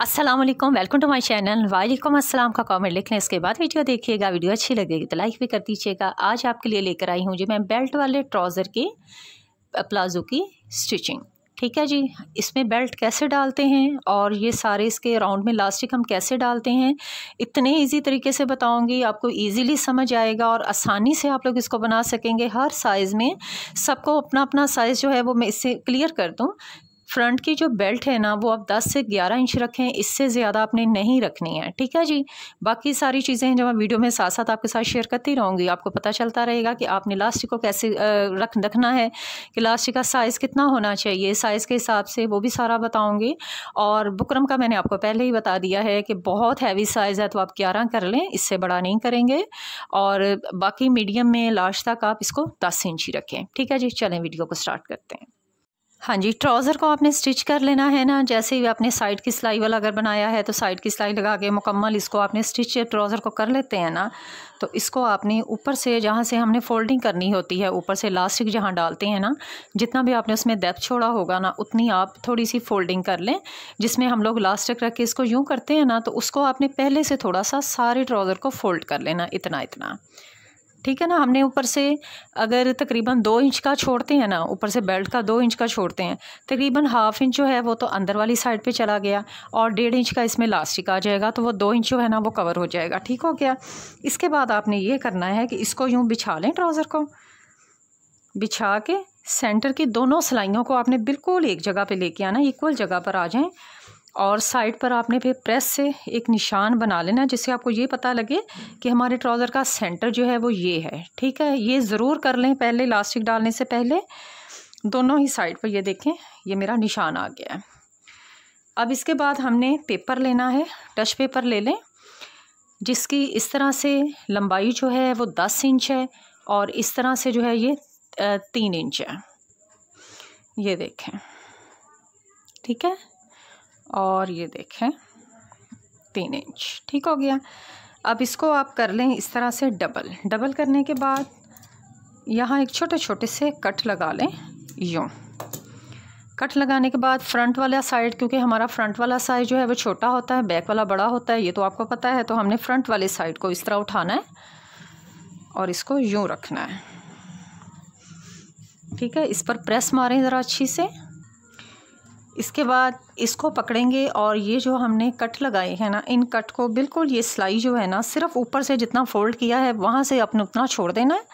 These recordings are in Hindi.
Aslam welcome to my channel वालेकुम अस्सलाम का कमेंट लिख लें इसके बाद वीडियो देखिएगा वीडियो अच्छी लगेगी तो लाइक भी कर दीजिएगा आज आपके लिए लेकर आई हूँ जी मैं बेल्ट वाले ट्राउज़र के प्लाजो की स्टिचिंग ठीक है जी इसमें बेल्ट कैसे डालते हैं और ये सारे इसके राउंड में लास्टिक हम कैसे डालते हैं इतने इजी तरीके से बताऊंगी आपको इजीली समझ आएगा और आसानी से आप लोग इसको बना सकेंगे हर साइज़ में सबको अपना अपना साइज़ जो है वो मैं इससे क्लियर कर दूँ फ्रंट की जो बेल्ट है ना वो आप 10 से 11 इंच रखें इससे ज़्यादा आपने नहीं रखनी है ठीक है जी बाकी सारी चीज़ें जो मैं वीडियो में साथ साथ आपके साथ शेयर करती रहूँगी आपको पता चलता रहेगा कि आपने लास्टिक को कैसे रख रखना है कि लास्टिक का साइज़ कितना होना चाहिए साइज़ के हिसाब से वो भी सारा बताऊँगी और बुकरम का मैंने आपको पहले ही बता दिया है कि बहुत हैवी साइज़ है तो आप ग्यारह कर लें इससे बड़ा नहीं करेंगे और बाकी मीडियम में लास्ट तक आप इसको दस इंच ही रखें ठीक है जी चलें वीडियो को स्टार्ट करते हैं हाँ जी ट्राउज़र को आपने स्टिच कर लेना है ना जैसे ही आपने साइड की सिलाई वाला अगर बनाया है तो साइड की सिलाई लगा के मुकम्मल इसको आपने स्टिच ट्राउज़र को कर लेते हैं ना तो इसको आपने ऊपर से जहाँ से हमने फोल्डिंग करनी होती है ऊपर से लास्टिक जहाँ डालते हैं ना जितना भी आपने उसमें डेप छोड़ा होगा ना उतनी आप थोड़ी सी फोल्डिंग कर लें जिसमें हम लोग लास्टिक रख के इसको यूँ करते हैं ना तो उसको आपने पहले से थोड़ा सा सारे ट्राउज़र को फोल्ड कर लेना इतना इतना ठीक है ना हमने ऊपर से अगर तकरीबन दो इंच का छोड़ते हैं ना ऊपर से बेल्ट का दो इंच का छोड़ते हैं तकरीबन हाफ इंच जो है वो तो अंदर वाली साइड पे चला गया और डेढ़ इंच का इसमें लास्टिक आ जाएगा तो वो दो इंच जो है ना वो कवर हो जाएगा ठीक हो गया इसके बाद आपने ये करना है कि इसको यूँ बिछा लें ट्राउज़र को बिछा के सेंटर की दोनों सिलाइयों को आपने बिल्कुल एक जगह पर लेके आना इक्वल जगह पर आ जाएँ और साइड पर आपने फिर प्रेस से एक निशान बना लेना जिससे आपको ये पता लगे कि हमारे ट्राउज़र का सेंटर जो है वो ये है ठीक है ये ज़रूर कर लें पहले इलास्टिक डालने से पहले दोनों ही साइड पर ये देखें ये मेरा निशान आ गया है अब इसके बाद हमने पेपर लेना है टच पेपर ले लें जिसकी इस तरह से लंबाई जो है वो दस इंच है और इस तरह से जो है ये तीन इंच है ये देखें ठीक है और ये देखें तीन इंच ठीक हो गया अब इसको आप कर लें इस तरह से डबल डबल करने के बाद यहाँ एक छोटे छोटे से कट लगा लें यूँ कट लगाने के बाद फ्रंट वाला साइड क्योंकि हमारा फ्रंट वाला साइड जो है वो छोटा होता है बैक वाला बड़ा होता है ये तो आपको पता है तो हमने फ्रंट वाले साइड को इस तरह उठाना है और इसको यूँ रखना है ठीक है इस पर प्रेस मारें ज़रा अच्छी से इसके बाद इसको पकड़ेंगे और ये जो हमने कट लगाए हैं ना इन कट को बिल्कुल ये सिलाई जो है ना सिर्फ ऊपर से जितना फोल्ड किया है वहाँ से अपने उतना छोड़ देना है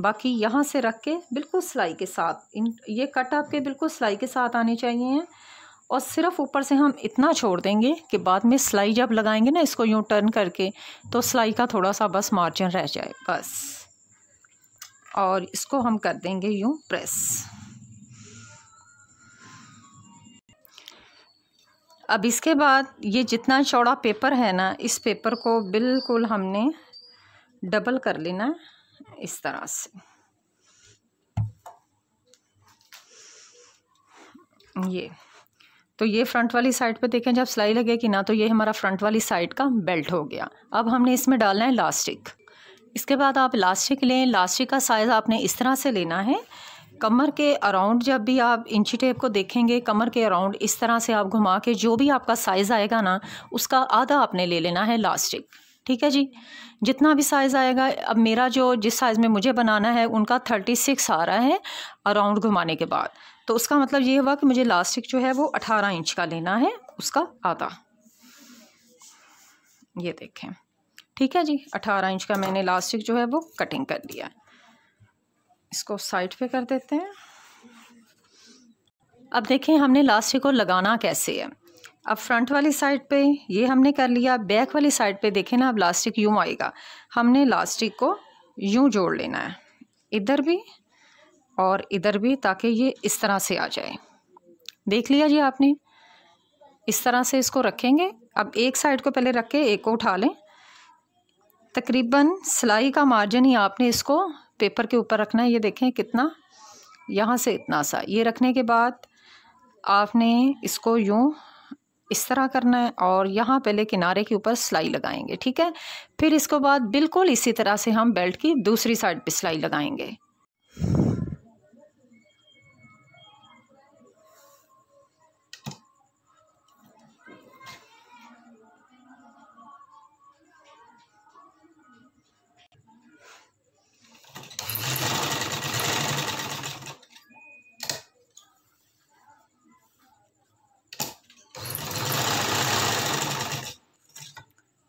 बाकी यहाँ से रख के बिल्कुल सिलाई के साथ इन ये कट आपके बिल्कुल सिलाई के साथ आने चाहिए हैं और सिर्फ ऊपर से हम इतना छोड़ देंगे कि बाद में सिलाई जब लगाएंगे ना इसको यूँ टर्न करके तो सिलाई का थोड़ा सा बस मार्जिन रह जाए बस और इसको हम कर देंगे यूँ प्रेस अब इसके बाद ये जितना चौड़ा पेपर है ना इस पेपर को बिल्कुल हमने डबल कर लेना है इस तरह से ये तो ये फ्रंट वाली साइड पे देखें जब सिलाई लगेगी ना तो ये हमारा फ्रंट वाली साइड का बेल्ट हो गया अब हमने इसमें डालना है इलास्टिक इसके बाद आप लास्टिक लें लास्टिक का साइज़ आपने इस तरह से लेना है कमर के अराउंड जब भी आप इंची टेप को देखेंगे कमर के अराउंड इस तरह से आप घुमा के जो भी आपका साइज़ आएगा ना उसका आधा आपने ले लेना है लास्टिक ठीक है जी जितना भी साइज़ आएगा अब मेरा जो जिस साइज़ में मुझे बनाना है उनका थर्टी सिक्स आ रहा है अराउंड घुमाने के बाद तो उसका मतलब ये हुआ कि मुझे लास्टिक जो है वो अठारह इंच का लेना है उसका आधा ये देखें ठीक है जी अठारह इंच का मैंने लास्टिक जो है वो कटिंग कर लिया है इसको साइड पे कर देते हैं अब देखें हमने लास्टिक को लगाना कैसे है अब फ्रंट वाली साइड पे ये हमने कर लिया बैक वाली साइड पे देखें ना अब लास्टिक यूँ आएगा हमने लास्टिक को यूँ जोड़ लेना है इधर भी और इधर भी ताकि ये इस तरह से आ जाए देख लिया जी आपने इस तरह से इसको रखेंगे अब एक साइड को पहले रख के एक को उठा लें तकरीबन सिलाई का मार्जिन ही आपने इसको पेपर के ऊपर रखना है ये देखें कितना यहाँ से इतना सा ये रखने के बाद आपने इसको यूँ इस तरह करना है और यहाँ पहले किनारे के ऊपर सिलाई लगाएंगे ठीक है फिर इसको बाद बिल्कुल इसी तरह से हम बेल्ट की दूसरी साइड पर सिलाई लगाएंगे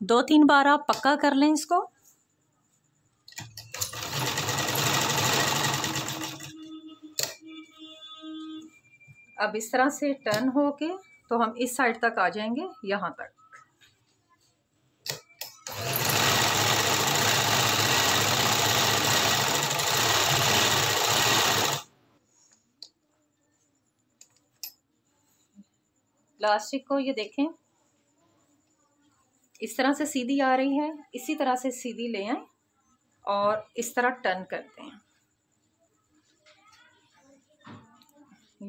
दो तीन बार आप पक्का कर लें इसको अब इस तरह से टर्न हो के तो हम इस साइड तक आ जाएंगे यहाँ तक प्लास्टिक को ये देखें इस तरह से सीधी आ रही है इसी तरह से सीधी ले आए और इस तरह टर्न करते हैं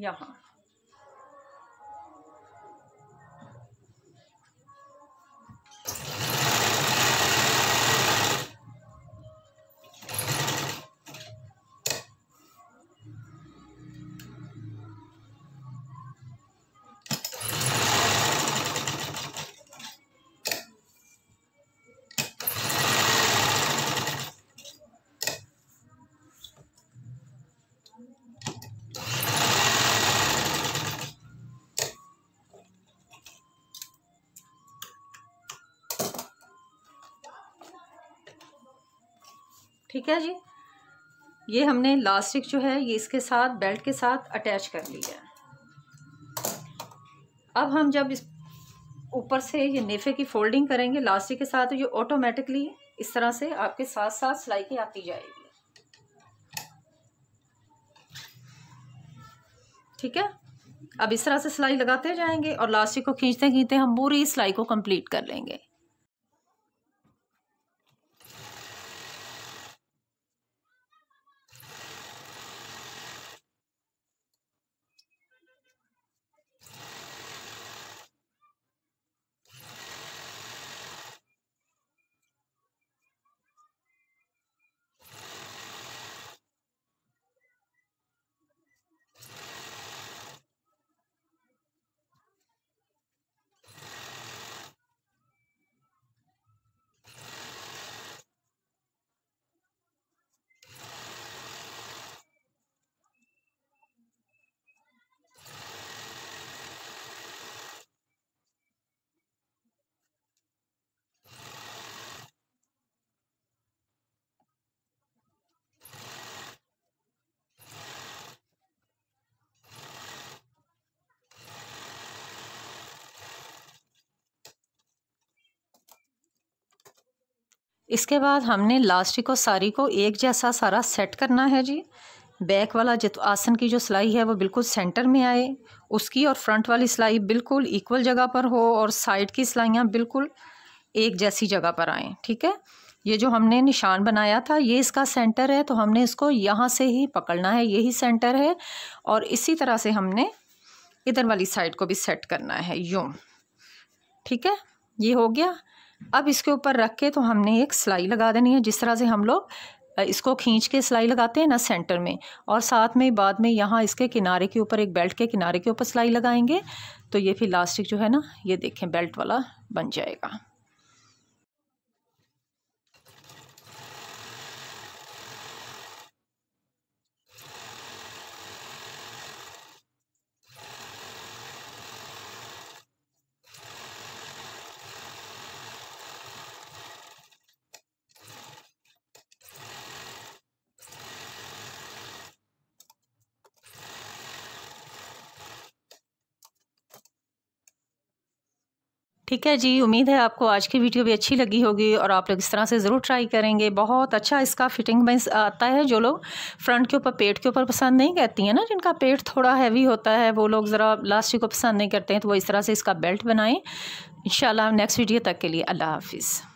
यहाँ ठीक है जी ये हमने लास्टिक जो है ये इसके साथ बेल्ट के साथ अटैच कर लिया अब हम जब इस ऊपर से ये नेफे की फोल्डिंग करेंगे लास्टिक के साथ तो ये ऑटोमेटिकली इस तरह से आपके साथ साथ सिलाई की आती जाएगी ठीक है अब इस तरह से सिलाई लगाते जाएंगे और लास्टिक को खींचते खींचते हम पूरी सिलाई को कंप्लीट कर लेंगे इसके बाद हमने लास्टिक और साड़ी को एक जैसा सारा सेट करना है जी बैक वाला जित आसन की जो सिलाई है वो बिल्कुल सेंटर में आए उसकी और फ्रंट वाली सिलाई बिल्कुल इक्वल जगह पर हो और साइड की सिलाइयाँ बिल्कुल एक जैसी जगह पर आएँ ठीक है ये जो हमने निशान बनाया था ये इसका सेंटर है तो हमने इसको यहाँ से ही पकड़ना है यही सेंटर है और इसी तरह से हमने इधर वाली साइड को भी सेट करना है यूँ ठीक है ये हो गया अब इसके ऊपर रख के तो हमने एक सिलाई लगा देनी है जिस तरह से हम लोग इसको खींच के सिलाई लगाते हैं ना सेंटर में और साथ में बाद में यहाँ इसके किनारे के ऊपर एक बेल्ट के किनारे के ऊपर सिलाई लगाएंगे तो ये फिर लास्टिक जो है ना ये देखें बेल्ट वाला बन जाएगा ठीक है जी उम्मीद है आपको आज की वीडियो भी अच्छी लगी होगी और आप लोग इस तरह से ज़रूर ट्राई करेंगे बहुत अच्छा इसका फिटिंग में आता है जो लोग फ्रंट के ऊपर पेट के ऊपर पसंद नहीं करती हैं ना जिनका पेट थोड़ा हैवी होता है वो लोग ज़रा लास्टिक को पसंद नहीं करते हैं तो वो इस तरह से इसका बेल्ट बनाएं इन नेक्स्ट वीडियो तक के लिए अल्लाह हाफिज़